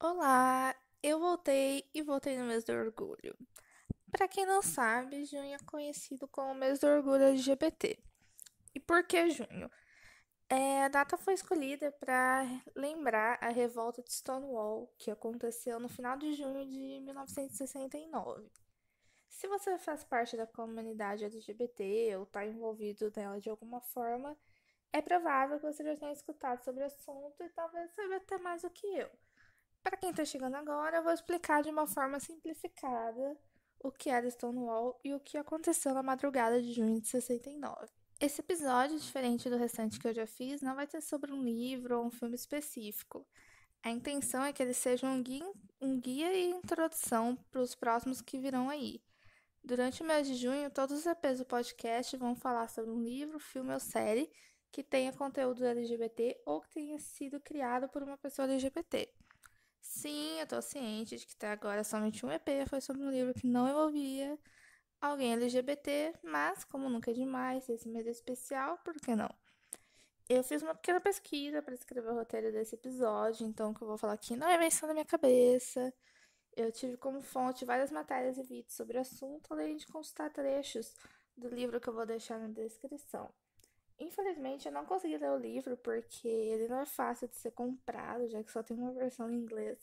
Olá, eu voltei e voltei no mês do orgulho. Para quem não sabe, junho é conhecido como mês do orgulho LGBT. E por que junho? É, a data foi escolhida para lembrar a revolta de Stonewall, que aconteceu no final de junho de 1969. Se você faz parte da comunidade LGBT ou está envolvido nela de alguma forma, é provável que você já tenha escutado sobre o assunto e talvez saiba até mais do que eu. Para quem está chegando agora, eu vou explicar de uma forma simplificada o que era é Stonewall e o que aconteceu na madrugada de junho de 69. Esse episódio, diferente do restante que eu já fiz, não vai ser sobre um livro ou um filme específico. A intenção é que ele seja um guia, um guia e introdução para os próximos que virão aí. Durante o mês de junho, todos os EPs do podcast vão falar sobre um livro, filme ou série que tenha conteúdo LGBT ou que tenha sido criado por uma pessoa LGBT. Sim, eu tô ciente de que até agora somente um EP foi sobre um livro que não envolvia alguém LGBT, mas como nunca é demais esse mês é especial, por que não? Eu fiz uma pequena pesquisa para escrever o roteiro desse episódio, então o que eu vou falar aqui não é invenção da minha cabeça. Eu tive como fonte várias matérias e vídeos sobre o assunto, além de consultar trechos do livro que eu vou deixar na descrição. Infelizmente, eu não consegui ler o livro porque ele não é fácil de ser comprado, já que só tem uma versão em inglês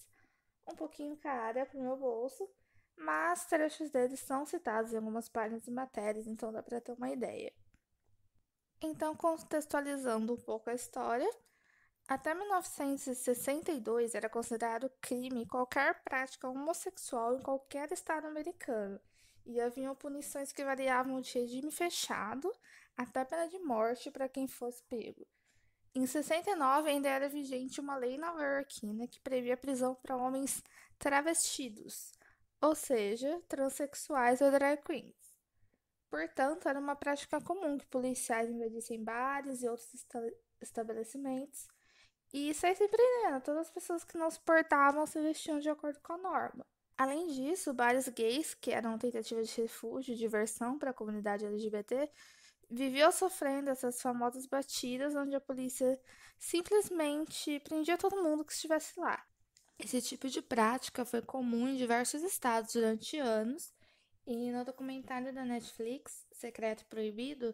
um pouquinho cara para o meu bolso, mas trechos dele são citados em algumas páginas e matérias, então dá para ter uma ideia. Então, contextualizando um pouco a história, até 1962 era considerado crime qualquer prática homossexual em qualquer estado americano, e haviam punições que variavam de regime fechado até pena de morte para quem fosse pego. Em 69 ainda era vigente uma lei na iorquina que previa prisão para homens travestidos, ou seja, transexuais ou drag queens. Portanto, era uma prática comum que policiais invadissem bares e outros esta estabelecimentos e aí se prendendo. Todas as pessoas que não suportavam se vestiam de acordo com a norma. Além disso, bares gays, que eram tentativas de refúgio e diversão para a comunidade LGBT, viveu sofrendo essas famosas batidas onde a polícia simplesmente prendia todo mundo que estivesse lá. Esse tipo de prática foi comum em diversos estados durante anos, e no documentário da Netflix, Secreto Proibido,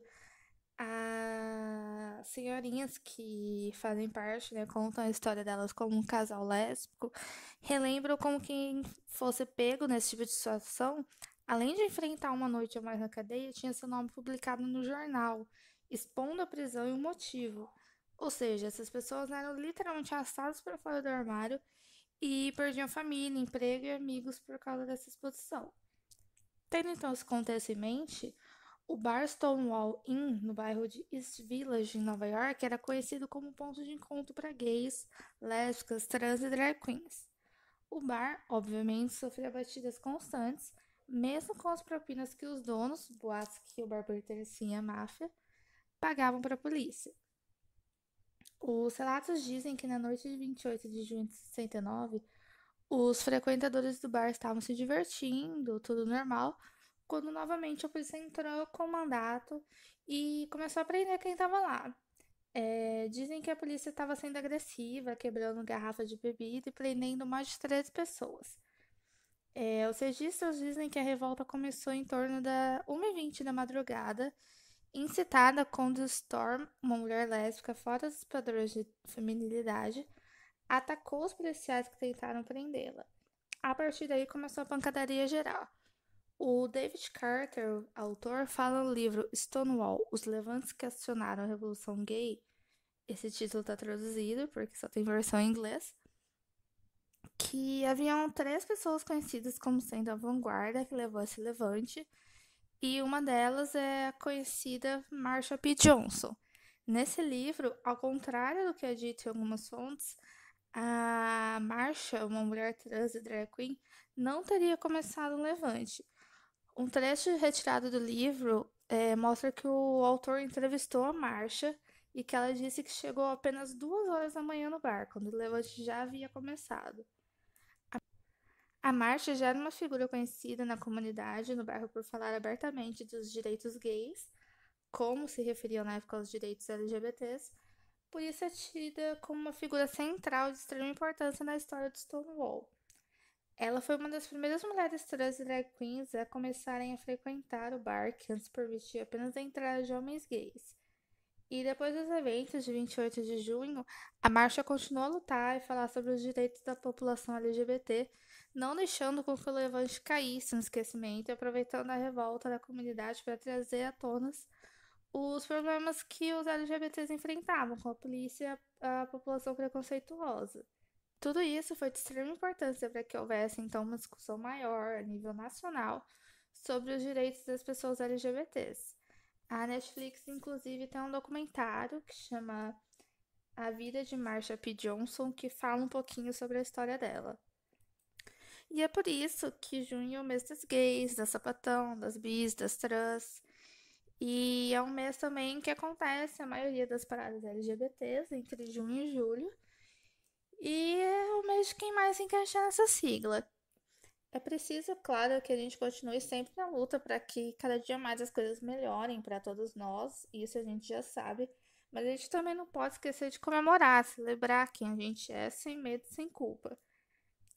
as senhorinhas que fazem parte, né, contam a história delas como um casal lésbico, relembram como quem fosse pego nesse tipo de situação Além de enfrentar uma noite a mais na cadeia, tinha seu nome publicado no jornal, expondo a prisão e o motivo. Ou seja, essas pessoas eram literalmente assadas para fora do armário e perdiam família, emprego e amigos por causa dessa exposição. Tendo então esse contexto em mente, o bar Stonewall Inn, no bairro de East Village, em Nova York, era conhecido como ponto de encontro para gays, lésbicas, trans e drag queens. O bar, obviamente, sofria batidas constantes mesmo com as propinas que os donos, boatos que o barbeiro tercia a máfia, pagavam para a polícia. Os relatos dizem que na noite de 28 de junho de 69, os frequentadores do bar estavam se divertindo, tudo normal, quando novamente a polícia entrou com o mandato e começou a prender quem estava lá. É, dizem que a polícia estava sendo agressiva, quebrando garrafa de bebida e prendendo mais de três pessoas. É, os registros dizem que a revolta começou em torno da 1h20 da madrugada, incitada quando Storm, uma mulher lésbica fora dos padrões de feminilidade, atacou os policiais que tentaram prendê-la. A partir daí começou a pancadaria geral. O David Carter, autor, fala no livro Stonewall: Os Levantes que Acionaram a Revolução Gay. Esse título está traduzido porque só tem versão em inglês que haviam três pessoas conhecidas como sendo a vanguarda que levou esse levante, e uma delas é a conhecida Marsha P. Johnson. Nesse livro, ao contrário do que é dito em algumas fontes, a Marsha, uma mulher trans e drag queen, não teria começado um levante. Um trecho retirado do livro é, mostra que o autor entrevistou a Marsha e que ela disse que chegou apenas duas horas da manhã no bar, quando o levante já havia começado. A Marcha já era uma figura conhecida na comunidade no bairro por falar abertamente dos direitos gays, como se referiam na época aos direitos LGBTs, por isso é tida como uma figura central de extrema importância na história do Stonewall. Ela foi uma das primeiras mulheres trans e drag queens a começarem a frequentar o bar que antes permitia apenas a entrada de homens gays. E depois dos eventos de 28 de junho, a marcha continuou a lutar e falar sobre os direitos da população LGBT, não deixando com que o levante caísse no esquecimento e aproveitando a revolta da comunidade para trazer à tona os problemas que os LGBTs enfrentavam com a polícia e a, a população preconceituosa. Tudo isso foi de extrema importância para que houvesse então uma discussão maior a nível nacional sobre os direitos das pessoas LGBTs. A Netflix, inclusive, tem um documentário que chama A Vida de Marsha P. Johnson, que fala um pouquinho sobre a história dela. E é por isso que junho é o mês das gays, das sapatão, das bis, das trans. E é um mês também que acontece a maioria das paradas LGBTs entre junho e julho. E é o mês de quem mais encaixa nessa sigla. É preciso, claro, que a gente continue sempre na luta para que cada dia mais as coisas melhorem para todos nós, isso a gente já sabe, mas a gente também não pode esquecer de comemorar, celebrar quem a gente é sem medo, sem culpa.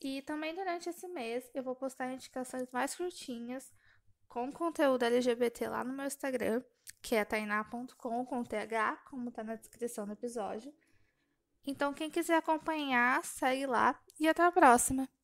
E também durante esse mês eu vou postar indicações mais curtinhas com conteúdo LGBT lá no meu Instagram, que é tainá.com com TH, como tá na descrição do episódio. Então, quem quiser acompanhar, segue lá e até a próxima!